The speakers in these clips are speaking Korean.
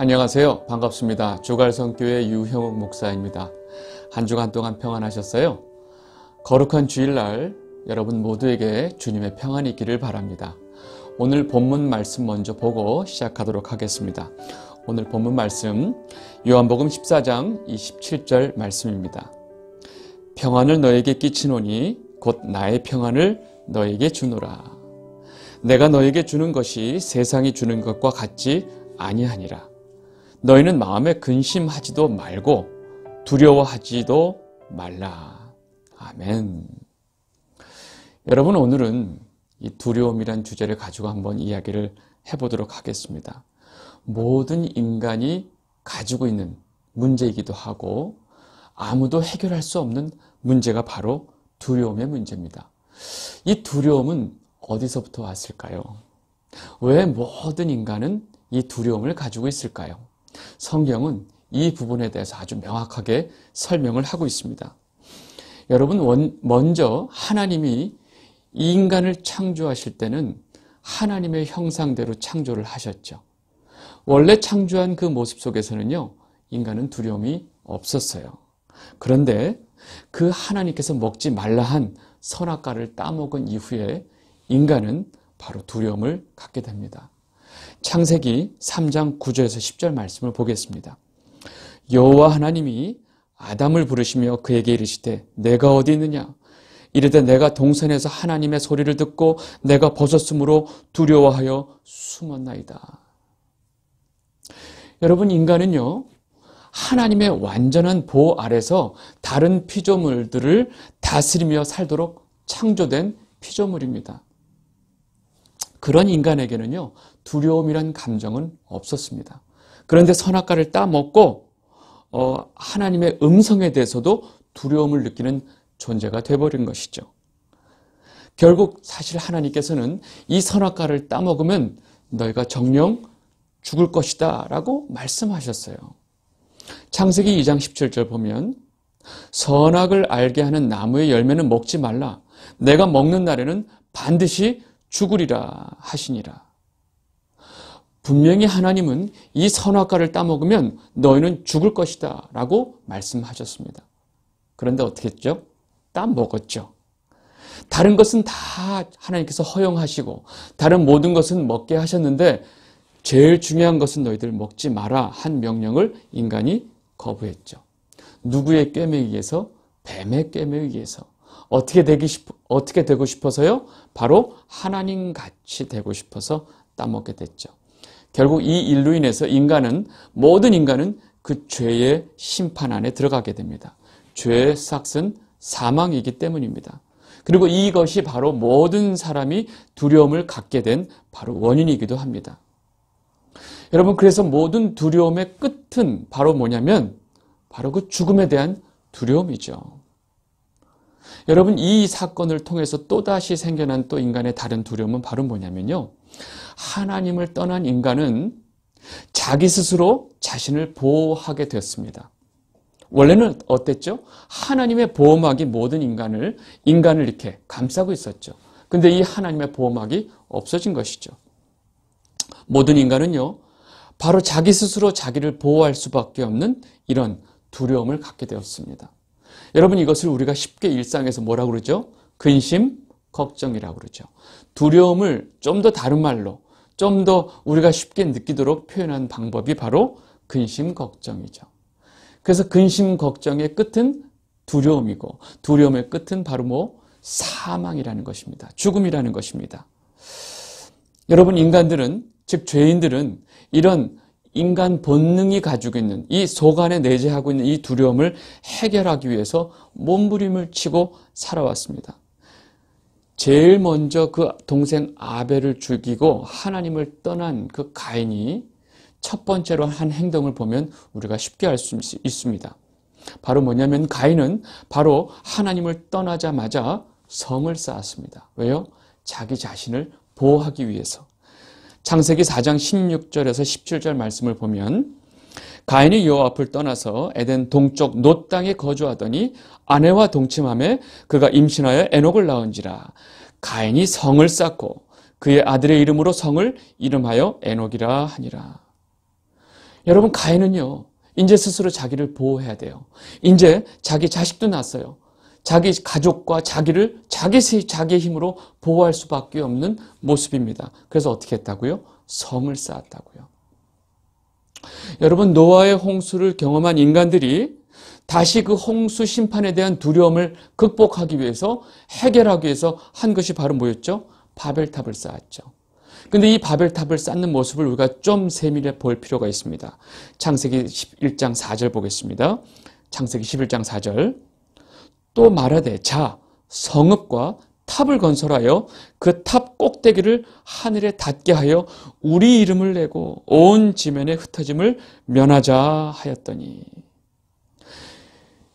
안녕하세요. 반갑습니다. 주갈성교회 유형욱 목사입니다. 한 주간 동안 평안하셨어요? 거룩한 주일날 여러분 모두에게 주님의 평안이 있기를 바랍니다. 오늘 본문 말씀 먼저 보고 시작하도록 하겠습니다. 오늘 본문 말씀 요한복음 14장 27절 말씀입니다. 평안을 너에게 끼치노니 곧 나의 평안을 너에게 주노라. 내가 너에게 주는 것이 세상이 주는 것과 같지 아니하니라. 너희는 마음에 근심하지도 말고 두려워하지도 말라. 아멘. 여러분 오늘은 이 두려움이란 주제를 가지고 한번 이야기를 해보도록 하겠습니다. 모든 인간이 가지고 있는 문제이기도 하고 아무도 해결할 수 없는 문제가 바로 두려움의 문제입니다. 이 두려움은 어디서부터 왔을까요? 왜 모든 인간은 이 두려움을 가지고 있을까요? 성경은 이 부분에 대해서 아주 명확하게 설명을 하고 있습니다. 여러분, 원, 먼저 하나님이 인간을 창조하실 때는 하나님의 형상대로 창조를 하셨죠. 원래 창조한 그 모습 속에서는요, 인간은 두려움이 없었어요. 그런데 그 하나님께서 먹지 말라 한 선악과를 따먹은 이후에 인간은 바로 두려움을 갖게 됩니다. 창세기 3장 9절에서 10절 말씀을 보겠습니다. 여호와 하나님이 아담을 부르시며 그에게 이르시되 내가 어디 있느냐 이르되 내가 동산에서 하나님의 소리를 듣고 내가 벗었으므로 두려워하여 숨었나이다. 여러분 인간은요 하나님의 완전한 보호 아래서 다른 피조물들을 다스리며 살도록 창조된 피조물입니다. 그런 인간에게는요 두려움이란 감정은 없었습니다. 그런데 선악과를 따먹고 어, 하나님의 음성에 대해서도 두려움을 느끼는 존재가 되어버린 것이죠. 결국 사실 하나님께서는 이 선악과를 따먹으면 너희가 정령 죽을 것이다 라고 말씀하셨어요. 창세기 2장 17절 보면 선악을 알게 하는 나무의 열매는 먹지 말라. 내가 먹는 날에는 반드시 죽으리라 하시니라. 분명히 하나님은 이 선악과를 따먹으면 너희는 죽을 것이다 라고 말씀하셨습니다. 그런데 어떻게 했죠? 따먹었죠. 다른 것은 다 하나님께서 허용하시고 다른 모든 것은 먹게 하셨는데 제일 중요한 것은 너희들 먹지 마라 한 명령을 인간이 거부했죠. 누구의 꿰매 의해서? 뱀의 꿰매 의해서. 어떻게 되기 싶, 어떻게 되고 싶어서요? 바로 하나님 같이 되고 싶어서 따먹게 됐죠. 결국 이 일로 인해서 인간은 모든 인간은 그 죄의 심판 안에 들어가게 됩니다. 죄의 싹은 사망이기 때문입니다. 그리고 이것이 바로 모든 사람이 두려움을 갖게 된 바로 원인이기도 합니다. 여러분 그래서 모든 두려움의 끝은 바로 뭐냐면 바로 그 죽음에 대한 두려움이죠. 여러분 이 사건을 통해서 또다시 생겨난 또 인간의 다른 두려움은 바로 뭐냐면요. 하나님을 떠난 인간은 자기 스스로 자신을 보호하게 되었습니다. 원래는 어땠죠? 하나님의 보호막이 모든 인간을 인간을 이렇게 감싸고 있었죠. 근데 이 하나님의 보호막이 없어진 것이죠. 모든 인간은요. 바로 자기 스스로 자기를 보호할 수밖에 없는 이런 두려움을 갖게 되었습니다. 여러분 이것을 우리가 쉽게 일상에서 뭐라 그러죠? 근심, 걱정이라고 그러죠. 두려움을 좀 더 다른 말로 좀더 우리가 쉽게 느끼도록 표현한 방법이 바로 근심 걱정이죠. 그래서 근심 걱정의 끝은 두려움이고 두려움의 끝은 바로 뭐 사망이라는 것입니다. 죽음이라는 것입니다. 여러분 인간들은 즉 죄인들은 이런 인간 본능이 가지고 있는 이 속안에 내재하고 있는 이 두려움을 해결하기 위해서 몸부림을 치고 살아왔습니다. 제일 네. 먼저 그 동생 아벨을 죽이고 하나님을 떠난 그 가인이 첫 번째로 한 행동을 보면 우리가 쉽게 알 수 있습니다. 바로 뭐냐면 가인은 바로 하나님을 떠나자마자 성을 쌓았습니다. 왜요? 자기 자신을 보호하기 위해서. 창세기 4장 16절에서 17절 말씀을 보면 가인이 요 앞을 떠나서 에덴 동쪽 놋 땅에 거주하더니 아내와 동침함에 그가 임신하여 에녹을 낳은지라 가인이 성을 쌓고 그의 아들의 이름으로 성을 이름하여 에녹이라 하니라. 여러분 가인은요. 이제 스스로 자기를 보호해야 돼요. 이제 자기 자식도 낳았어요. 자기 가족과 자기를 자기 자기의 힘으로 보호할 수밖에 없는 모습입니다. 그래서 어떻게 했다고요? 성을 쌓았다고요. 여러분 노아의 홍수를 경험한 인간들이 다시 그 홍수 심판에 대한 두려움을 극복하기 위해서 해결하기 위해서 한 것이 바로 뭐였죠? 바벨탑을 쌓았죠. 근데 이 바벨탑을 쌓는 모습을 우리가 좀 세밀히 볼 필요가 있습니다. 창세기 11장 4절 보겠습니다. 창세기 11장 4절 또 말하되 자 성읍과 탑을 건설하여 그탑 꼭대기를 하늘에 닿게 하여 우리 이름을 내고 온 지면에 흩어짐을 면하자 하였더니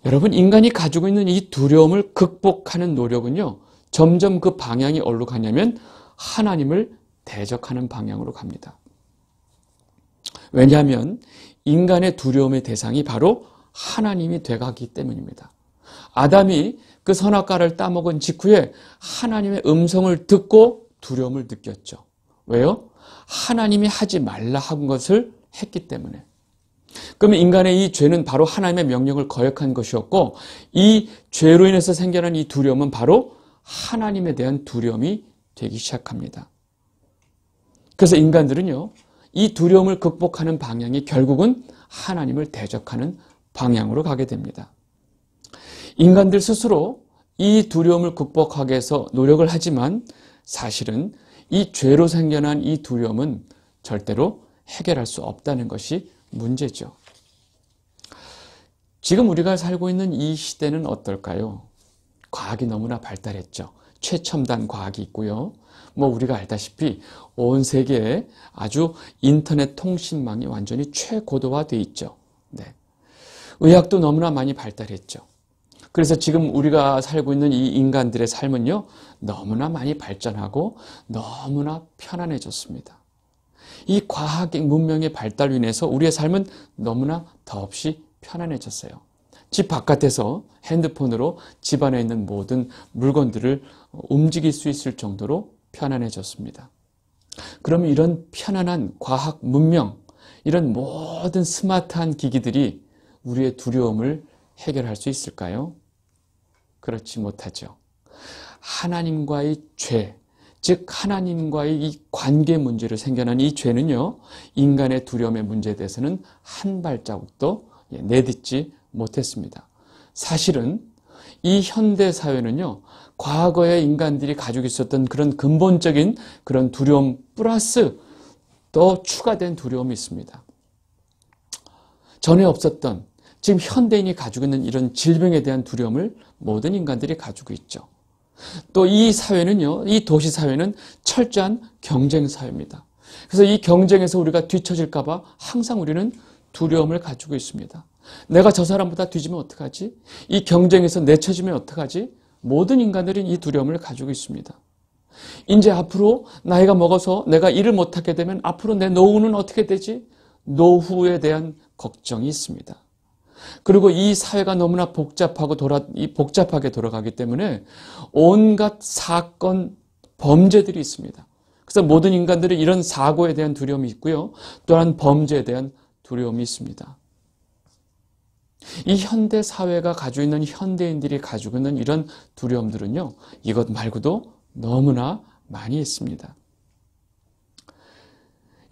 여러분 인간이 가지고 있는 이 두려움을 극복하는 노력은요 점점 그 방향이 어디로 가냐면 하나님을 대적하는 방향으로 갑니다. 왜냐하면 인간의 두려움의 대상이 바로 하나님이 돼가기 때문입니다. 아담이 그 선악과를 따먹은 직후에 하나님의 음성을 듣고 두려움을 느꼈죠. 왜요? 하나님이 하지 말라 한 것을 했기 때문에. 그러면 인간의 이 죄는 바로 하나님의 명령을 거역한 것이었고 이 죄로 인해서 생겨난 이 두려움은 바로 하나님에 대한 두려움이 되기 시작합니다. 그래서 인간들은요. 이 두려움을 극복하는 방향이 결국은 하나님을 대적하는 방향으로 가게 됩니다. 인간들 스스로 이 두려움을 극복하기 위해서 노력을 하지만 사실은 이 죄로 생겨난 이 두려움은 절대로 해결할 수 없다는 것이 문제죠. 지금 우리가 살고 있는 이 시대는 어떨까요? 과학이 너무나 발달했죠. 최첨단 과학이 있고요. 뭐 우리가 알다시피 온 세계에 아주 인터넷 통신망이 완전히 최고도화돼 있죠. 네. 의학도 너무나 많이 발달했죠. 그래서 지금 우리가 살고 있는 이 인간들의 삶은요, 너무나 많이 발전하고 너무나 편안해졌습니다. 이 과학 문명의 발달로 인해서 우리의 삶은 너무나 더없이 편안해졌어요. 집 바깥에서 핸드폰으로 집 안에 있는 모든 물건들을 움직일 수 있을 정도로 편안해졌습니다. 그러면 이런 편안한 과학 문명, 이런 모든 스마트한 기기들이 우리의 두려움을 해결할 수 있을까요? 그렇지 못하죠. 하나님과의 죄, 즉 하나님과의 이 관계 문제로 생겨난 이 죄는요. 인간의 두려움의 문제에 대해서는 한 발자국도 예, 내딛지 못했습니다. 사실은 이 현대 사회는요. 과거에 인간들이 가지고 있었던 그런 근본적인 그런 두려움 플러스 또 추가된 두려움이 있습니다. 전에 없었던 지금 현대인이 가지고 있는 이런 질병에 대한 두려움을 모든 인간들이 가지고 있죠. 또 이 사회는요, 이 도시 사회는 철저한 경쟁 사회입니다. 그래서 이 경쟁에서 우리가 뒤처질까봐 항상 우리는 두려움을 가지고 있습니다. 내가 저 사람보다 뒤지면 어떡하지? 이 경쟁에서 내쳐지면 어떡하지? 모든 인간들은 이 두려움을 가지고 있습니다. 이제 앞으로 나이가 먹어서 내가 일을 못하게 되면 앞으로 내 노후는 어떻게 되지? 노후에 대한 걱정이 있습니다. 그리고 이 사회가 너무나 복잡하고 돌아, 복잡하게 돌아가기 때문에 온갖 사건, 범죄들이 있습니다. 그래서 모든 인간들은 이런 사고에 대한 두려움이 있고요. 또한 범죄에 대한 두려움이 있습니다. 이 현대 사회가 가지고 있는 현대인들이 가지고 있는 이런 두려움들은요. 이것 말고도 너무나 많이 있습니다.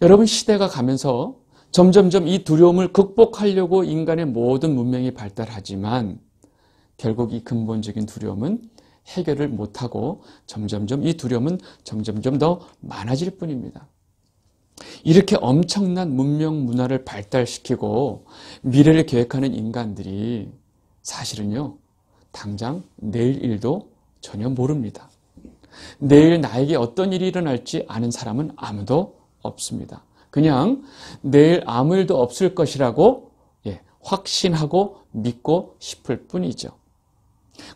여러분 시대가 가면서 점점점 이 두려움을 극복하려고 인간의 모든 문명이 발달하지만 결국 이 근본적인 두려움은 해결을 못하고 점점점 이 두려움은 점점점 더 많아질 뿐입니다. 이렇게 엄청난 문명 문화를 발달시키고 미래를 계획하는 인간들이 사실은요, 당장 내일 일도 전혀 모릅니다. 내일 나에게 어떤 일이 일어날지 아는 사람은 아무도 없습니다. 그냥 내일 아무 일도 없을 것이라고 예, 확신하고 믿고 싶을 뿐이죠.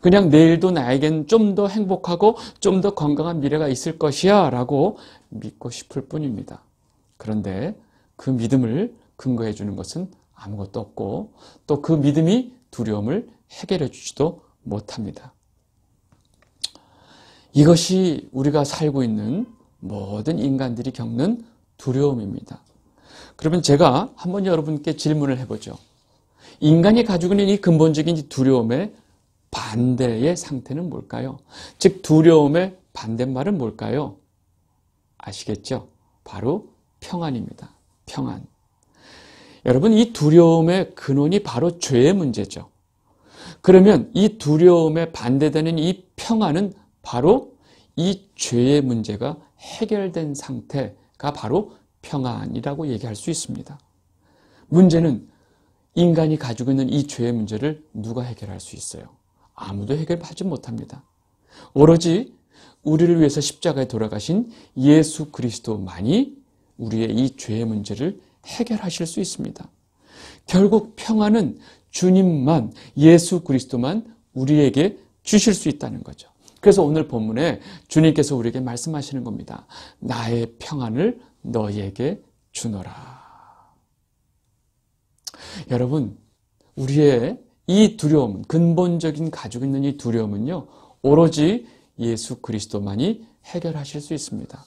그냥 내일도 나에겐 좀 더 행복하고 좀 더 건강한 미래가 있을 것이야 라고 믿고 싶을 뿐입니다. 그런데 그 믿음을 근거해 주는 것은 아무것도 없고 또 그 믿음이 두려움을 해결해 주지도 못합니다. 이것이 우리가 살고 있는 모든 인간들이 겪는 두려움입니다. 그러면 제가 한번 여러분께 질문을 해보죠. 인간이 가지고 있는 이 근본적인 두려움의 반대의 상태는 뭘까요? 즉 두려움의 반대말은 뭘까요? 아시겠죠? 바로 평안입니다. 평안. 여러분 이 두려움의 근원이 바로 죄의 문제죠. 그러면 이 두려움에 반대되는 이 평안은 바로 이 죄의 문제가 해결된 상태 가 바로 평안이라고 얘기할 수 있습니다. 문제는 인간이 가지고 있는 이 죄의 문제를 누가 해결할 수 있어요? 아무도 해결하지 못합니다. 오로지 우리를 위해서 십자가에 돌아가신 예수 그리스도만이 우리의 이 죄의 문제를 해결하실 수 있습니다. 결국 평안은 주님만 예수 그리스도만 우리에게 주실 수 있다는 거죠. 그래서 오늘 본문에 주님께서 우리에게 말씀하시는 겁니다. 나의 평안을 너에게 희 주노라. 여러분, 우리의 이 두려움, 근본적인 가지고 있는 이 두려움은요, 오로지 예수 그리스도만이 해결하실 수 있습니다.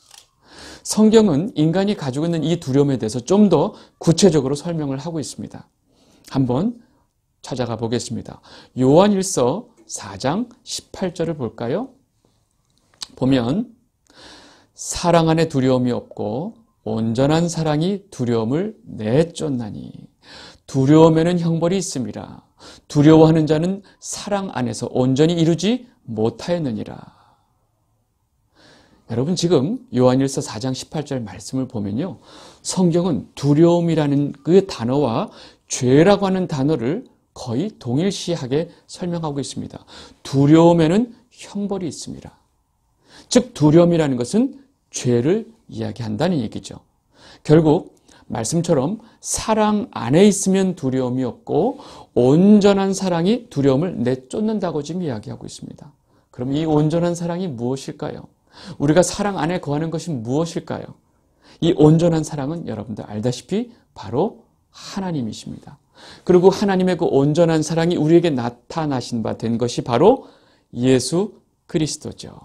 성경은 인간이 가지고 있는 이 두려움에 대해서 좀 더 구체적으로 설명을 하고 있습니다. 한번 찾아가 보겠습니다. 요한일서 4장 18절을 볼까요? 보면 사랑 안에 두려움이 없고 온전한 사랑이 두려움을 내쫓나니 두려움에는 형벌이 있습니다. 두려워하는 자는 사랑 안에서 온전히 이루지 못하였느니라. 여러분 지금 요한일서 4장 18절 말씀을 보면요. 성경은 두려움이라는 그 단어와 죄라고 하는 단어를 거의 동일시하게 설명하고 있습니다. 두려움에는 형벌이 있습니다. 즉 두려움이라는 것은 죄를 이야기한다는 얘기죠. 결국 말씀처럼 사랑 안에 있으면 두려움이 없고 온전한 사랑이 두려움을 내쫓는다고 지금 이야기하고 있습니다. 그럼 이 온전한 사랑이 무엇일까요? 우리가 사랑 안에 거하는 것이 무엇일까요? 이 온전한 사랑은 여러분들 알다시피 바로 하나님이십니다. 그리고 하나님의 그 온전한 사랑이 우리에게 나타나신 바 된 것이 바로 예수 그리스도죠.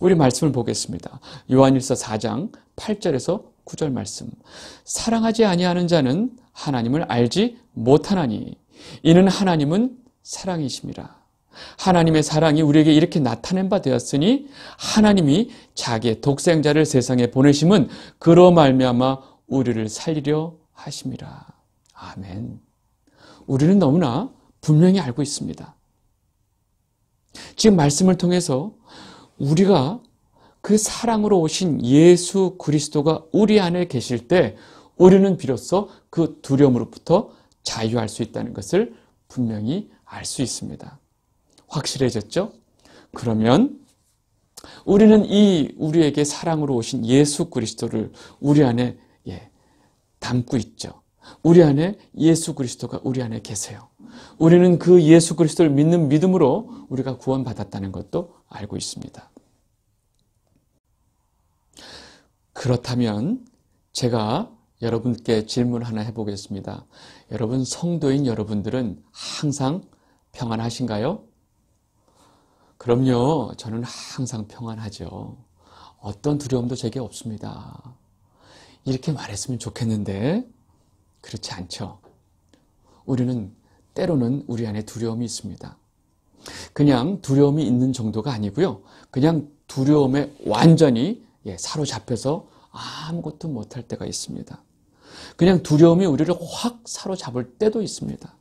우리 말씀을 보겠습니다. 요한일서 4장 8절에서 9절 말씀. 사랑하지 아니하는 자는 하나님을 알지 못하나니 이는 하나님은 사랑이십니다. 하나님의 사랑이 우리에게 이렇게 나타낸 바 되었으니 하나님이 자기의 독생자를 세상에 보내심은 그로 말미암아 우리를 살리려 하심이라. 아멘. 우리는 너무나 분명히 알고 있습니다. 지금 말씀을 통해서 우리가 그 사랑으로 오신 예수 그리스도가 우리 안에 계실 때 우리는 비로소 그 두려움으로부터 자유할 수 있다는 것을 분명히 알 수 있습니다. 확실해졌죠? 그러면 우리는 이 우리에게 사랑으로 오신 예수 그리스도를 우리 안에 예, 담고 있죠. 우리 안에 예수 그리스도가 우리 안에 계세요. 우리는 그 예수 그리스도를 믿는 믿음으로 우리가 구원받았다는 것도 알고 있습니다. 그렇다면 제가 여러분께 질문 하나 해보겠습니다. 여러분 성도인 여러분들은 항상 평안하신가요? 그럼요. 저는 항상 평안하죠. 어떤 두려움도 제게 없습니다. 이렇게 말했으면 좋겠는데 그렇지 않죠. 우리는 때로는 우리 안에 두려움이 있습니다. 그냥 두려움이 있는 정도가 아니고요. 그냥 두려움에 완전히 예, 사로잡혀서 아무것도 못할 때가 있습니다. 그냥 두려움이 우리를 확 사로잡을 때도 있습니다.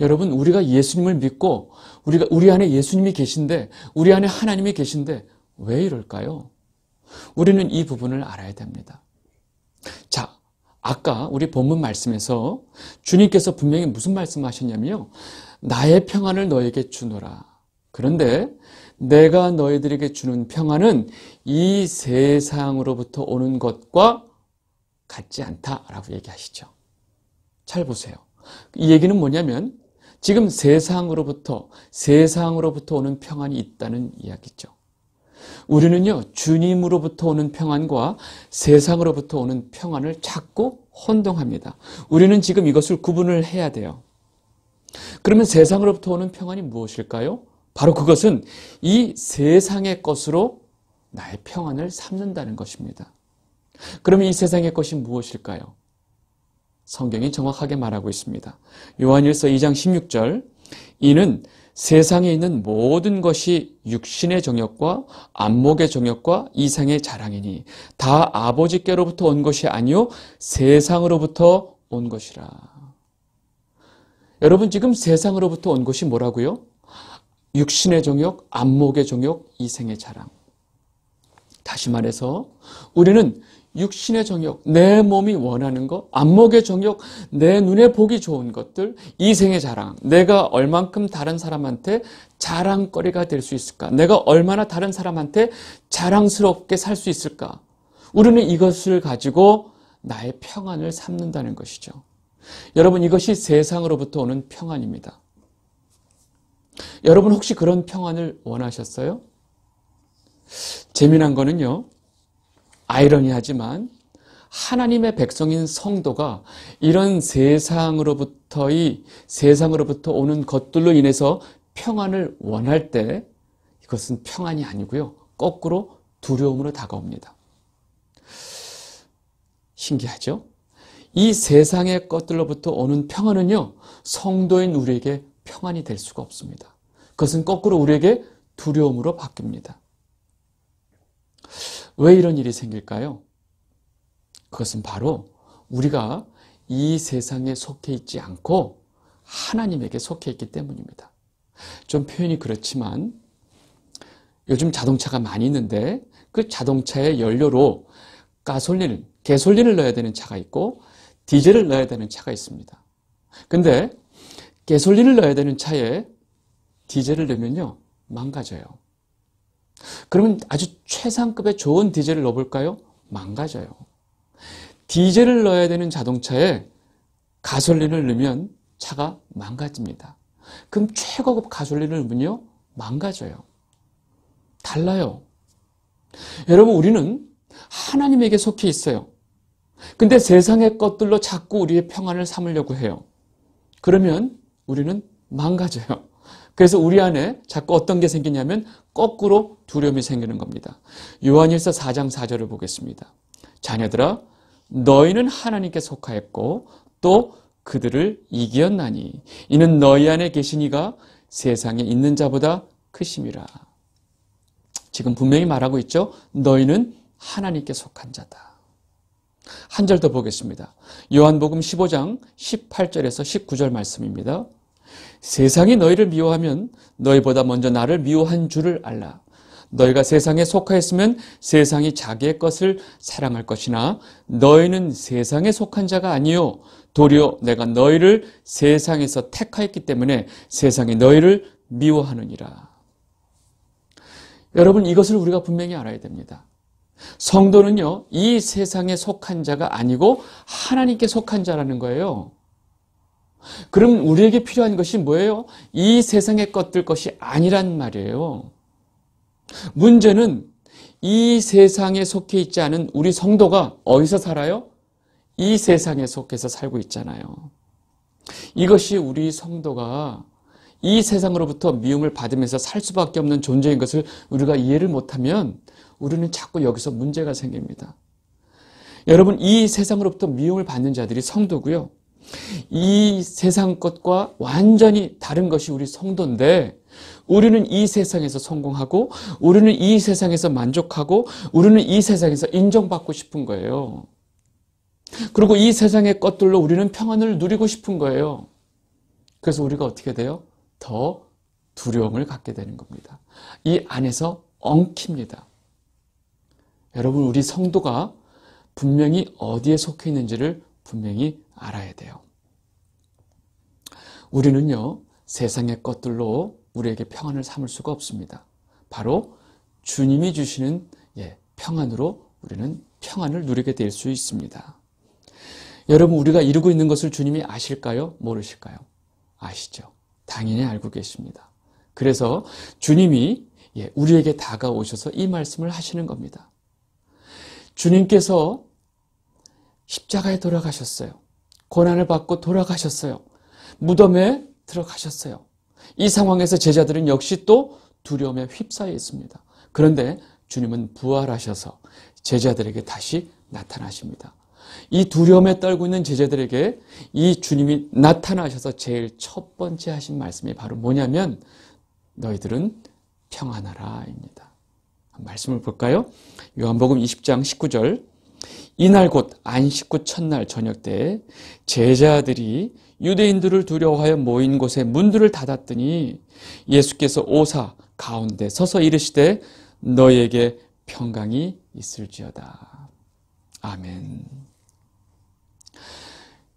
여러분, 우리가 예수님을 믿고 우리가 우리 안에 예수님이 계신데 우리 안에 하나님이 계신데 왜 이럴까요? 우리는 이 부분을 알아야 됩니다. 자, 아까 우리 본문 말씀에서 주님께서 분명히 무슨 말씀하셨냐면요. 나의 평안을 너에게 주노라. 그런데 내가 너희들에게 주는 평안은 이 세상으로부터 오는 것과 같지 않다라고 얘기하시죠. 잘 보세요. 이 얘기는 뭐냐면 지금 세상으로부터 세상으로부터 오는 평안이 있다는 이야기죠. 우리는요, 주님으로부터 오는 평안과 세상으로부터 오는 평안을 자꾸 혼동합니다. 우리는 지금 이것을 구분을 해야 돼요. 그러면 세상으로부터 오는 평안이 무엇일까요? 바로 그것은 이 세상의 것으로 나의 평안을 삼는다는 것입니다. 그러면 이 세상의 것이 무엇일까요? 성경이 정확하게 말하고 있습니다. 요한일서 2장 16절 이는 세상에 있는 모든 것이 육신의 정역과 안목의 정역과 이상의 자랑이니 다 아버지께로부터 온 것이 아니요 세상으로부터 온 것이라. 여러분 지금 세상으로부터 온 것이 뭐라고요? 육신의 정욕, 안목의 정욕, 이생의 자랑. 다시 말해서 우리는 육신의 정욕, 내 몸이 원하는 것, 안목의 정욕, 내 눈에 보기 좋은 것들, 이생의 자랑, 내가 얼만큼 다른 사람한테 자랑거리가 될 수 있을까? 내가 얼마나 다른 사람한테 자랑스럽게 살 수 있을까? 우리는 이것을 가지고 나의 평안을 삼는다는 것이죠. 여러분 이것이 세상으로부터 오는 평안입니다. 여러분 혹시 그런 평안을 원하셨어요? 재미난 거는요. 아이러니하지만 하나님의 백성인 성도가 이런 세상으로부터의 세상으로부터 오는 것들로 인해서 평안을 원할 때 이것은 평안이 아니고요. 거꾸로 두려움으로 다가옵니다. 신기하죠? 이 세상의 것들로부터 오는 평안은요. 성도인 우리에게 평안이 될 수가 없습니다. 그것은 거꾸로 우리에게 두려움으로 바뀝니다. 왜 이런 일이 생길까요? 그것은 바로 우리가 이 세상에 속해 있지 않고 하나님에게 속해 있기 때문입니다. 좀 표현이 그렇지만 요즘 자동차가 많이 있는데 그 자동차의 연료로 가솔린, 개솔린을 넣어야 되는 차가 있고 디젤을 넣어야 되는 차가 있습니다. 근데 개솔린을 넣어야 되는 차에 디젤을 넣으면요 망가져요. 그러면 아주 최상급의 좋은 디젤을 넣어볼까요? 망가져요. 디젤을 넣어야 되는 자동차에 가솔린을 넣으면 차가 망가집니다. 그럼 최고급 가솔린을 넣으면요? 망가져요. 달라요. 여러분 우리는 하나님에게 속해 있어요. 근데 세상의 것들로 자꾸 우리의 평안을 삼으려고 해요. 그러면 우리는 망가져요. 그래서 우리 안에 자꾸 어떤 게 생기냐면 거꾸로 두려움이 생기는 겁니다. 요한일서 4장 4절을 보겠습니다. 자녀들아 너희는 하나님께 속하였고 또 그들을 이기었나니 이는 너희 안에 계시니가 세상에 있는 자보다 크심이라. 지금 분명히 말하고 있죠. 너희는 하나님께 속한 자다. 한 절 더 보겠습니다. 요한복음 15장 18절에서 19절 말씀입니다. 세상이 너희를 미워하면 너희보다 먼저 나를 미워한 줄을 알라. 너희가 세상에 속하였으면 세상이 자기의 것을 사랑할 것이나 너희는 세상에 속한 자가 아니요 도리어 내가 너희를 세상에서 택하였기 때문에 세상이 너희를 미워하느니라. 여러분 이것을 우리가 분명히 알아야 됩니다. 성도는요, 이 세상에 속한 자가 아니고 하나님께 속한 자라는 거예요. 그럼 우리에게 필요한 것이 뭐예요? 이 세상의 것들 것이 아니란 말이에요. 문제는 이 세상에 속해 있지 않은 우리 성도가 어디서 살아요? 이 세상에 속해서 살고 있잖아요. 이것이 우리 성도가 이 세상으로부터 미움을 받으면서 살 수밖에 없는 존재인 것을 우리가 이해를 못하면 우리는 자꾸 여기서 문제가 생깁니다. 여러분 이 세상으로부터 미움을 받는 자들이 성도고요. 이 세상 것과 완전히 다른 것이 우리 성도인데 우리는 이 세상에서 성공하고 우리는 이 세상에서 만족하고 우리는 이 세상에서 인정받고 싶은 거예요. 그리고 이 세상의 것들로 우리는 평안을 누리고 싶은 거예요. 그래서 우리가 어떻게 돼요? 더 두려움을 갖게 되는 겁니다. 이 안에서 엉킵니다. 여러분 우리 성도가 분명히 어디에 속해 있는지를 분명히 알아야 돼요. 우리는요. 세상의 것들로 우리에게 평안을 삼을 수가 없습니다. 바로 주님이 주시는 예, 평안으로 우리는 평안을 누리게 될 수 있습니다. 여러분 우리가 이루고 있는 것을 주님이 아실까요? 모르실까요? 아시죠? 당연히 알고 계십니다. 그래서 주님이 예, 우리에게 다가오셔서 이 말씀을 하시는 겁니다. 주님께서 십자가에 돌아가셨어요. 고난을 받고 돌아가셨어요. 무덤에 들어가셨어요. 이 상황에서 제자들은 역시 또 두려움에 휩싸여 있습니다. 그런데 주님은 부활하셔서 제자들에게 다시 나타나십니다. 이 두려움에 떨고 있는 제자들에게 이 주님이 나타나셔서 제일 첫 번째 하신 말씀이 바로 뭐냐면 너희들은 평안하라입니다. 말씀을 볼까요? 요한복음 20장 19절 이날 곧 안식구 첫날 저녁 때 제자들이 유대인들을 두려워하여 모인 곳에 문들을 닫았더니 예수께서 오사 가운데 서서 이르시되 너에게 평강이 있을지어다. 아멘.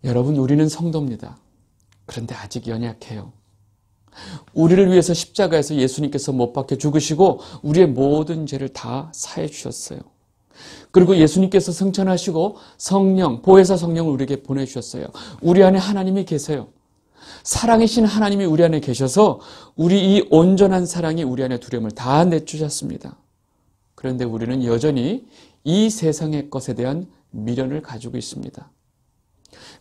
여러분 우리는 성도입니다. 그런데 아직 연약해요. 우리를 위해서 십자가에서 예수님께서 못 박혀 죽으시고 우리의 모든 죄를 다 사해 주셨어요. 그리고 예수님께서 승천하시고 성령, 보혜사 성령을 우리에게 보내주셨어요. 우리 안에 하나님이 계세요. 사랑의 신 하나님이 우리 안에 계셔서 우리 이 온전한 사랑이 우리 안에 두려움을 다 내주셨습니다. 그런데 우리는 여전히 이 세상의 것에 대한 미련을 가지고 있습니다.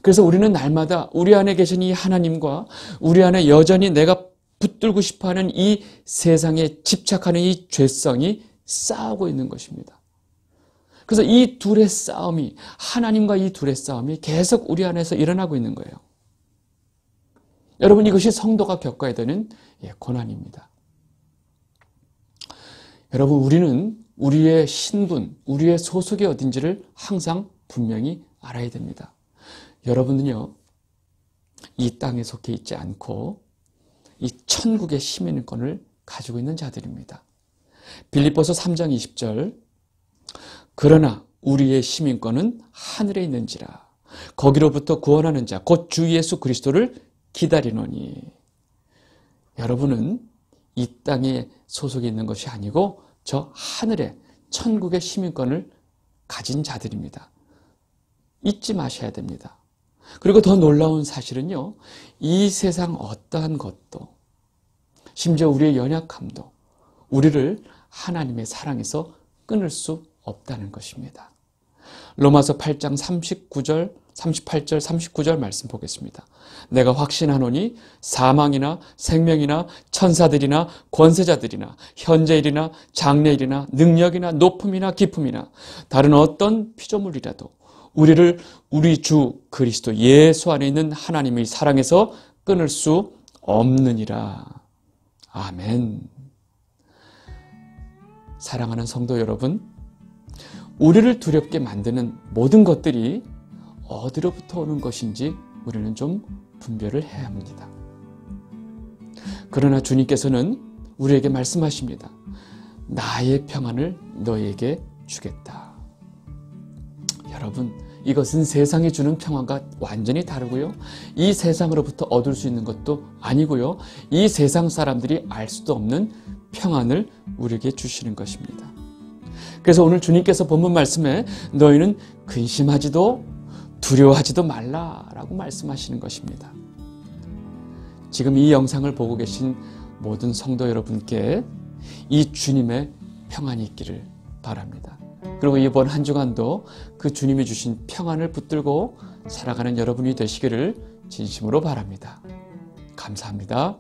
그래서 우리는 날마다 우리 안에 계신 이 하나님과 우리 안에 여전히 내가 붙들고 싶어 하는 이 세상에 집착하는 이 죄성이 싸우고 있는 것입니다. 그래서 이 둘의 싸움이 하나님과 이 둘의 싸움이 계속 우리 안에서 일어나고 있는 거예요. 여러분 이것이 성도가 겪어야 되는 예, 고난입니다. 여러분 우리는 우리의 신분, 우리의 소속이 어딘지를 항상 분명히 알아야 됩니다. 여러분은요, 이 땅에 속해 있지 않고 이 천국의 시민권을 가지고 있는 자들입니다. 빌립보서 3장 20절 그러나 우리의 시민권은 하늘에 있는지라 거기로부터 구원하는 자 곧 주 예수 그리스도를 기다리노니 여러분은 이 땅에 소속이 있는 것이 아니고 저 하늘에 천국의 시민권을 가진 자들입니다. 잊지 마셔야 됩니다. 그리고 더 놀라운 사실은요. 이 세상 어떠한 것도 심지어 우리의 연약함도 우리를 하나님의 사랑에서 끊을 수 없다는 것입니다. 로마서 8장 39절, 38절, 39절 말씀 보겠습니다. 내가 확신하노니 사망이나 생명이나 천사들이나 권세자들이나 현재일이나 장래일이나 능력이나 높음이나 깊음이나 다른 어떤 피조물이라도 우리를 우리 주 그리스도 예수 안에 있는 하나님의 사랑에서 끊을 수 없느니라. 아멘. 사랑하는 성도 여러분, 우리를 두렵게 만드는 모든 것들이 어디로부터 오는 것인지 우리는 좀 분별을 해야 합니다. 그러나 주님께서는 우리에게 말씀하십니다. 나의 평안을 너에게 주겠다. 여러분, 이것은 세상이 주는 평화가 완전히 다르고요. 이 세상으로부터 얻을 수 있는 것도 아니고요. 이 세상 사람들이 알 수도 없는 평안을 우리에게 주시는 것입니다. 그래서 오늘 주님께서 본문 말씀에 너희는 근심하지도 두려워하지도 말라라고 말씀하시는 것입니다. 지금 이 영상을 보고 계신 모든 성도 여러분께 이 주님의 평안이 있기를 바랍니다. 그리고 이번 한 주간도 그 주님이 주신 평안을 붙들고 살아가는 여러분이 되시기를 진심으로 바랍니다. 감사합니다.